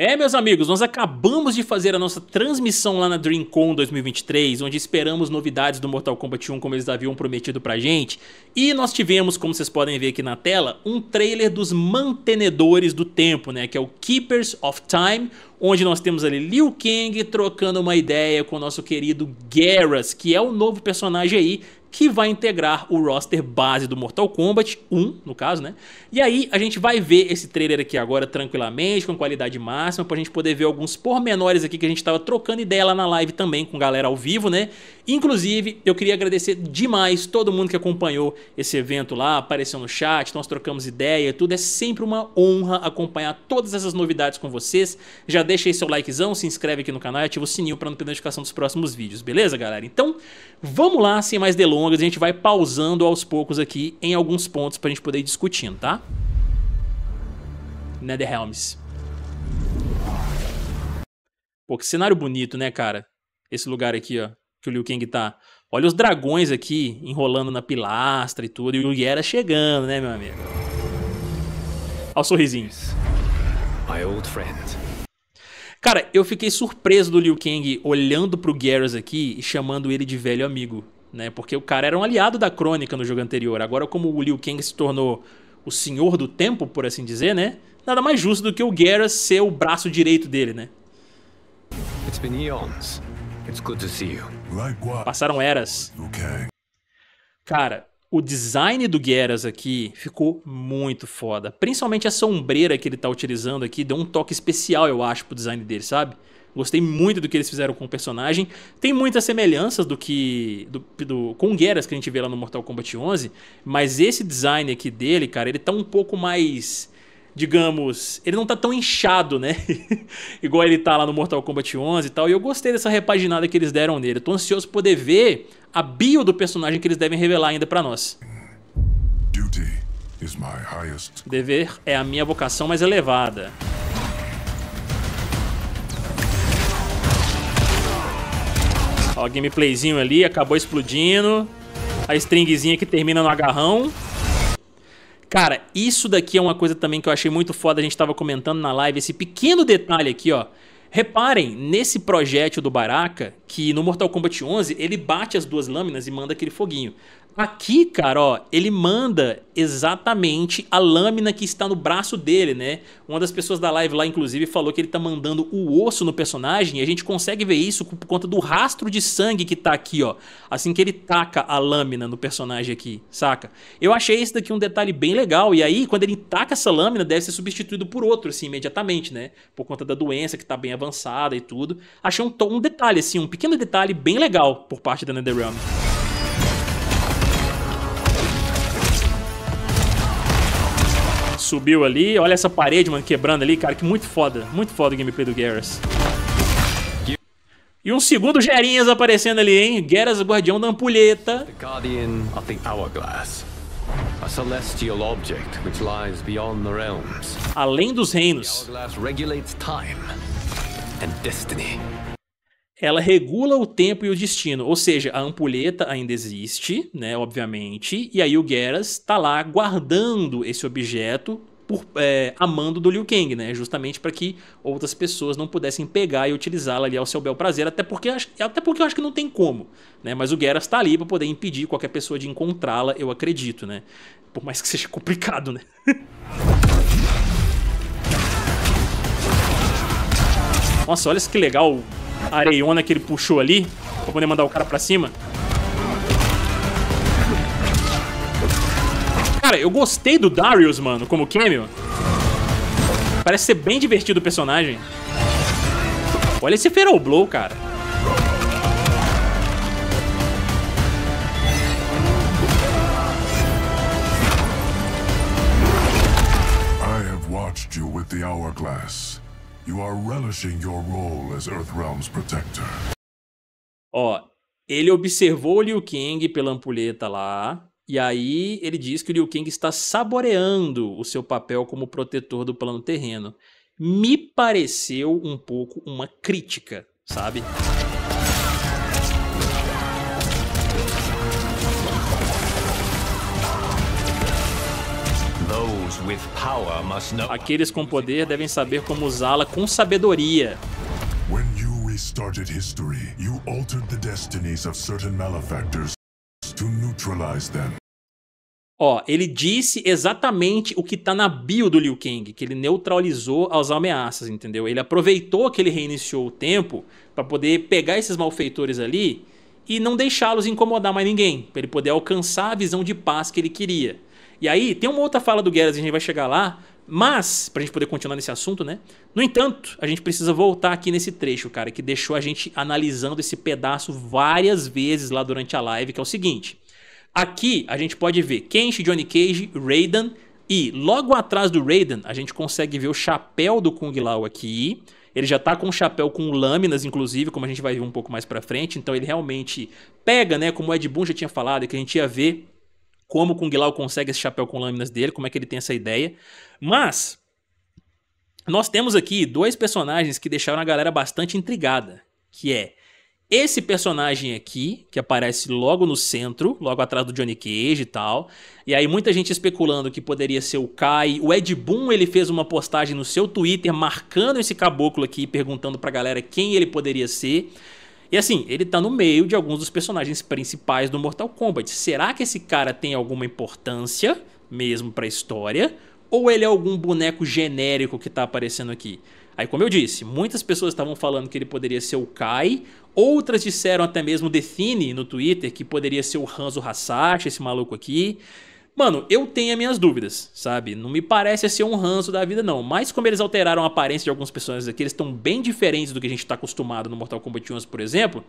É, meus amigos, nós acabamos de fazer a nossa transmissão lá na DreamCon 2023, onde esperamos novidades do Mortal Kombat 1 como eles haviam prometido pra gente, e nós tivemos, como vocês podem ver aqui na tela, um trailer dos Mantenedores do Tempo, né, que é o Keepers of Time, onde nós temos ali Liu Kang trocando uma ideia com o nosso querido Garrus, que é o novo personagem aí que vai integrar o roster base do Mortal Kombat 1, no caso, né? E aí a gente vai ver esse trailer aqui agora tranquilamente, com qualidade máxima, pra gente poder ver alguns pormenores aqui que a gente tava trocando ideia lá na live também com galera ao vivo, né? Inclusive, eu queria agradecer demais todo mundo que acompanhou esse evento lá, apareceu no chat, nós trocamos ideia, tudo é sempre uma honra acompanhar todas essas novidades com vocês. Já deixa aí seu likezão, se inscreve aqui no canal e ativa o sininho para não perder notificação dos próximos vídeos, beleza, galera? Então, vamos lá, sem mais delongas longas, a gente vai pausando aos poucos aqui em alguns pontos pra gente poder ir discutindo, tá? Netherhelms. Pô, que cenário bonito, né, cara? Esse lugar aqui, ó, que o Liu Kang tá. Olha os dragões aqui enrolando na pilastra e tudo, e o Yera chegando, né, meu amigo? Olha o sorrisinho. My old friend. Cara, eu fiquei surpreso do Liu Kang olhando pro Garrus aqui e chamando ele de velho amigo né? Porque o cara era um aliado da crônica no jogo anterior. Agora, como o Liu Kang se tornou o senhor do tempo, por assim dizer, né? Nada mais justo do que o Gueras ser o braço direito dele, né? Passaram eras. Cara, o design do Gueras aqui ficou muito foda. Principalmente essa ombreira que ele tá utilizando aqui deu um toque especial, eu acho, pro design dele, sabe? Gostei muito do que eles fizeram com o personagem. Tem muitas semelhanças do que. Do, do, com o Geras que a gente vê lá no Mortal Kombat 11. Mas esse design aqui dele, cara, ele tá um pouco mais digamos, ele não tá tão inchado, né? Igual ele tá lá no Mortal Kombat 11 e tal. E eu gostei dessa repaginada que eles deram nele. tô ansioso por poder ver a bio do personagem que eles devem revelar ainda para nós. Dever é a minha vocação mais elevada. Ó, gameplayzinho ali, acabou explodindo. A stringzinha que termina no agarrão. Cara, isso daqui é uma coisa também que eu achei muito foda, a gente estava comentando na live, esse pequeno detalhe aqui, ó. Reparem nesse projétil do Baraka, que no Mortal Kombat 11 ele bate as duas lâminas e manda aquele foguinho. Aqui, cara, ó, ele manda exatamente a lâmina que está no braço dele, né? Uma das pessoas da live lá, inclusive, falou que ele tá mandando o osso no personagem e a gente consegue ver isso por conta do rastro de sangue que tá aqui, ó. Assim que ele taca a lâmina no personagem aqui, saca? Eu achei esse daqui um detalhe bem legal. E aí, quando ele taca essa lâmina, deve ser substituído por outro, assim, imediatamente, né? Por conta da doença que tá bem avançada e tudo. Achei um, um detalhe, assim, um pequeno detalhe bem legal por parte da NetherRealm. subiu ali. Olha essa parede, mano, quebrando ali, cara, que muito foda. Muito foda o gameplay do Garrus. E um segundo Gerinhas aparecendo ali, hein? Geras, guardião da ampulheta. Guardian of the Hourglass. A celestial object which lies beyond the realms. Além dos reinos. The hourglass regulates time and destiny ela regula o tempo e o destino, ou seja, a ampulheta ainda existe, né, obviamente, e aí o Geras está lá guardando esse objeto por, é, a mando do Liu Kang, né, justamente para que outras pessoas não pudessem pegar e utilizá-la ali ao seu bel prazer, até porque, até porque eu acho que não tem como, né, mas o Geras está ali para poder impedir qualquer pessoa de encontrá-la, eu acredito, né, por mais que seja complicado, né. Nossa, olha que legal areiona que ele puxou ali, pra poder mandar o cara pra cima. Cara, eu gostei do Darius, mano, como cameo. Parece ser bem divertido o personagem. Olha esse Feral Blow, cara. Eu have watched com o hourglass. You are relishing your role as Earthrealm's protector. Ó, ele observou o Liu Kang pela ampulheta lá, e aí ele diz que o Liu Kang está saboreando o seu papel como protetor do plano terreno. Me pareceu um pouco uma crítica, sabe? Aqueles com poder devem saber como usá-la com sabedoria. Ó, ele disse exatamente o que tá na bio do Liu Kang, que ele neutralizou as ameaças, entendeu? Ele aproveitou que ele reiniciou o tempo para poder pegar esses malfeitores ali e não deixá-los incomodar mais ninguém, para ele poder alcançar a visão de paz que ele queria. E aí tem uma outra fala do Guedes, a gente vai chegar lá, mas, para a gente poder continuar nesse assunto, né? No entanto, a gente precisa voltar aqui nesse trecho, cara, que deixou a gente analisando esse pedaço várias vezes lá durante a live, que é o seguinte. Aqui a gente pode ver Kenshi, Johnny Cage, Raiden, e logo atrás do Raiden a gente consegue ver o chapéu do Kung Lao aqui. Ele já tá com o chapéu com lâminas, inclusive, como a gente vai ver um pouco mais pra frente. Então ele realmente pega, né? Como o Ed Boon já tinha falado, que a gente ia ver como o Kung Lao consegue esse chapéu com lâminas dele, como é que ele tem essa ideia. Mas nós temos aqui dois personagens que deixaram a galera bastante intrigada, que é esse personagem aqui, que aparece logo no centro, logo atrás do Johnny Cage e tal. E aí muita gente especulando que poderia ser o Kai. O Ed Boon, ele fez uma postagem no seu Twitter marcando esse caboclo aqui, perguntando pra galera quem ele poderia ser. E assim, ele tá no meio de alguns dos personagens principais do Mortal Kombat. Será que esse cara tem alguma importância mesmo para a história? Ou ele é algum boneco genérico que tá aparecendo aqui? Aí, como eu disse, muitas pessoas estavam falando que ele poderia ser o Kai, outras disseram até mesmo Define no Twitter que poderia ser o Hanzo Hasashi, esse maluco aqui. Mano, eu tenho as minhas dúvidas, sabe? Não me parece ser um ranço da vida, não. Mas como eles alteraram a aparência de alguns personagens aqui, eles estão bem diferentes do que a gente está acostumado no Mortal Kombat 11, por exemplo,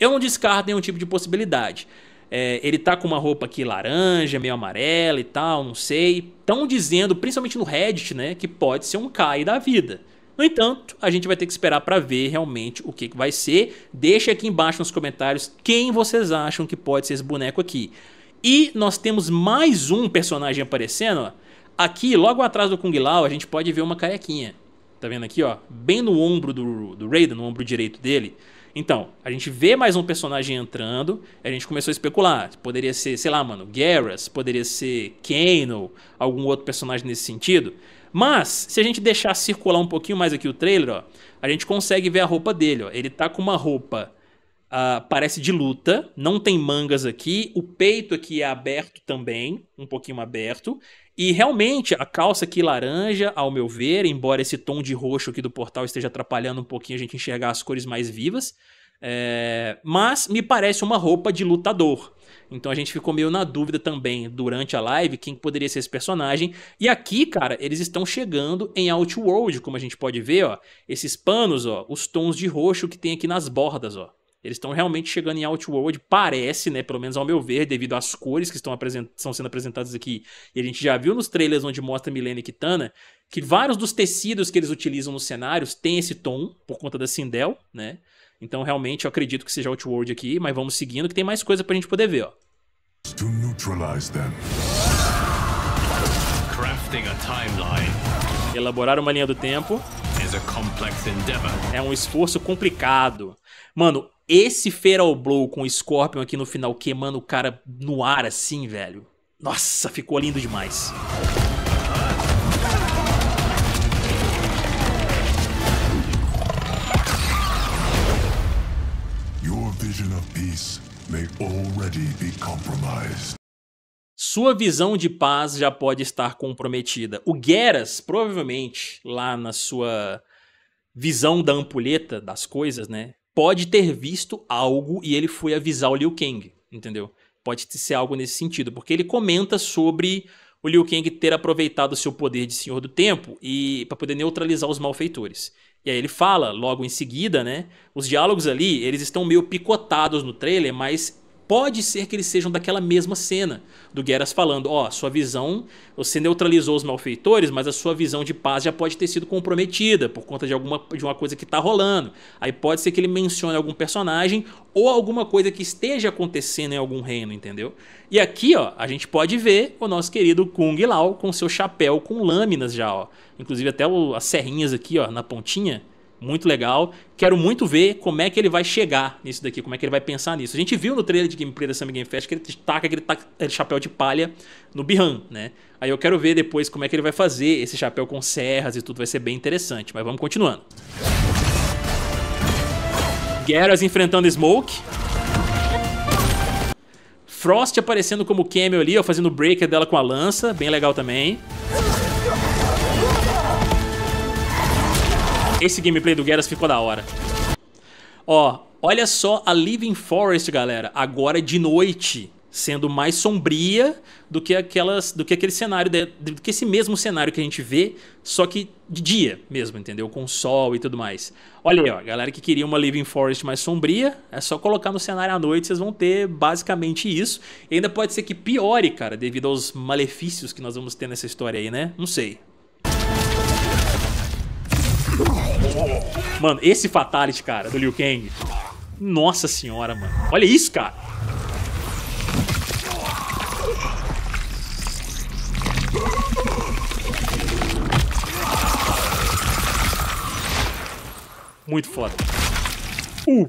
eu não descarto nenhum tipo de possibilidade. É, ele tá com uma roupa aqui laranja, meio amarela e tal, não sei. Estão dizendo, principalmente no Reddit, né, que pode ser um Kai da vida. No entanto, a gente vai ter que esperar para ver realmente o que, que vai ser. Deixa aqui embaixo nos comentários quem vocês acham que pode ser esse boneco aqui. E nós temos mais um personagem aparecendo. Aqui, logo atrás do Kung Lao, a gente pode ver uma carequinha. Tá vendo aqui, ó? Bem no ombro do, do Raiden, no ombro direito dele. Então, a gente vê mais um personagem entrando, a gente começou a especular. Poderia ser, sei lá, mano, Garrus, poderia ser Kano, algum outro personagem nesse sentido. Mas, se a gente deixar circular um pouquinho mais aqui o trailer, ó, a gente consegue ver a roupa dele. Ó. Ele tá com uma roupa Uh, parece de luta, não tem mangas aqui, o peito aqui é aberto também, um pouquinho aberto, e realmente a calça aqui laranja, ao meu ver, embora esse tom de roxo aqui do portal esteja atrapalhando um pouquinho a gente enxergar as cores mais vivas, é... mas me parece uma roupa de lutador. Então a gente ficou meio na dúvida também durante a live quem poderia ser esse personagem. E aqui, cara, eles estão chegando em Outworld, como a gente pode ver, ó. Esses panos, ó, os tons de roxo que tem aqui nas bordas, ó. Eles estão realmente chegando em Outworld, parece, né? Pelo menos ao meu ver, devido às cores que estão, estão sendo apresentadas aqui. E a gente já viu nos trailers onde mostra Milena e Kitana que vários dos tecidos que eles utilizam nos cenários têm esse tom, por conta da Sindel, né? Então realmente eu acredito que seja Outworld aqui, mas vamos seguindo que tem mais coisa pra gente poder ver, ó. To neutralize them. Crafting a timeline. Elaborar uma linha do tempo. É um esforço complicado. Mano, esse Feral Blow com o Scorpion aqui no final queimando o cara no ar assim, velho. Nossa, ficou lindo demais. Sua visão de paz já pode estar comprometida. O Geras, provavelmente, lá na sua visão da ampulheta das coisas, né? pode ter visto algo e ele foi avisar o Liu Kang, entendeu? Pode ser algo nesse sentido, porque ele comenta sobre o Liu Kang ter aproveitado seu poder de Senhor do Tempo e para poder neutralizar os malfeitores. E aí ele fala logo em seguida, né? Os diálogos ali, eles estão meio picotados no trailer, mas Pode ser que eles sejam daquela mesma cena do Gueras falando: ó, oh, sua visão, você neutralizou os malfeitores, mas a sua visão de paz já pode ter sido comprometida por conta de alguma de uma coisa que está rolando. Aí pode ser que ele mencione algum personagem ou alguma coisa que esteja acontecendo em algum reino, entendeu? E aqui, ó, a gente pode ver o nosso querido Kung Lao com seu chapéu com lâminas já, ó. Inclusive até o, as serrinhas aqui, ó, na pontinha muito legal. Quero muito ver como é que ele vai chegar nisso daqui, como é que ele vai pensar nisso. A gente viu no trailer de gameplay da Summer Game Fest que ele taca aquele, taca, tá chapéu de palha no Bihan, né? Aí eu quero ver depois como é que ele vai fazer esse chapéu com serras e tudo, vai ser bem interessante. Mas vamos continuando. Geras enfrentando Smoke. Frost aparecendo como Camel ali, ó, fazendo o breaker dela com a lança, bem legal também. Esse gameplay do Gueras ficou da hora. Ó, olha só a Living Forest, galera. Agora de noite sendo mais sombria do que aquelas do que aquele cenário do que esse mesmo cenário que a gente vê, só que de dia mesmo, entendeu? Com sol e tudo mais. Olha aí, ó, galera que queria uma Living Forest mais sombria, é só colocar no cenário à noite, vocês vão ter basicamente isso. E ainda pode ser que piore, cara, devido aos malefícios que nós vamos ter nessa história aí, né? Não sei. Mano, esse Fatality, cara, do Liu Kang. Nossa senhora, mano. Olha isso, cara. Muito foda. Uh!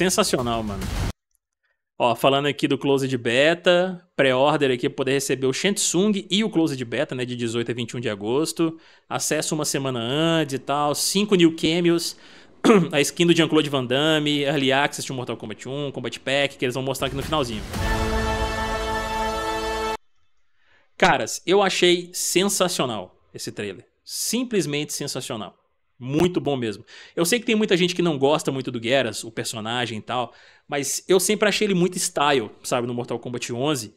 sensacional, mano. Ó, falando aqui do close de beta, pré-order aqui pra poder receber o Shensung e o close de beta, né, de 18 a 21 de agosto. Acesso uma semana antes e tal, 5 new cameos, a skin do Jean-Claude Van Damme, Early Access de Mortal Kombat 1, Combat Pack, que eles vão mostrar aqui no finalzinho. Caras, eu achei sensacional esse trailer. Simplesmente sensacional. Muito bom mesmo. Eu sei que tem muita gente que não gosta muito do Geras, o personagem e tal, mas eu sempre achei ele muito style, sabe, no Mortal Kombat 11.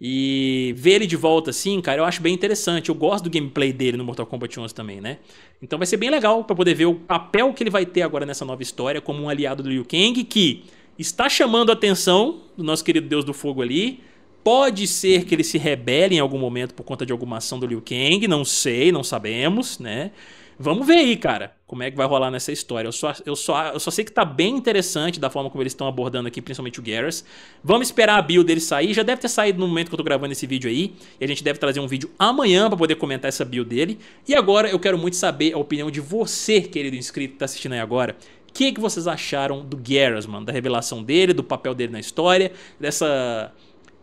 E ver ele de volta assim, cara, eu acho bem interessante. Eu gosto do gameplay dele no Mortal Kombat 11 também, né? Então vai ser bem legal para poder ver o papel que ele vai ter agora nessa nova história como um aliado do Liu Kang que está chamando a atenção do nosso querido Deus do Fogo ali. Pode ser que ele se rebele em algum momento por conta de alguma ação do Liu Kang, não sei, não sabemos, né? Vamos ver aí, cara, como é que vai rolar nessa história. Eu só, eu só, eu só sei que tá bem interessante da forma como eles estão abordando aqui, principalmente o Garrus. Vamos esperar a build dele sair. Já deve ter saído no momento que eu tô gravando esse vídeo aí. E a gente deve trazer um vídeo amanhã pra poder comentar essa build dele. E agora eu quero muito saber a opinião de você, querido inscrito que tá assistindo aí agora. O que, que vocês acharam do Garrus, mano? Da revelação dele, do papel dele na história, dessa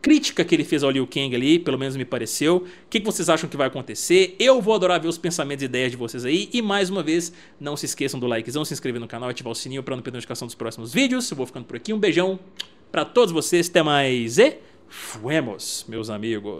crítica que ele fez ao Liu Kang ali, pelo menos me pareceu. O que, que vocês acham que vai acontecer? Eu vou adorar ver os pensamentos e ideias de vocês aí. E mais uma vez, não se esqueçam do likezão, se inscrever no canal, ativar o sininho para não perder a notificação dos próximos vídeos. Eu vou ficando por aqui. Um beijão para todos vocês. Até mais e fuemos, meus amigos.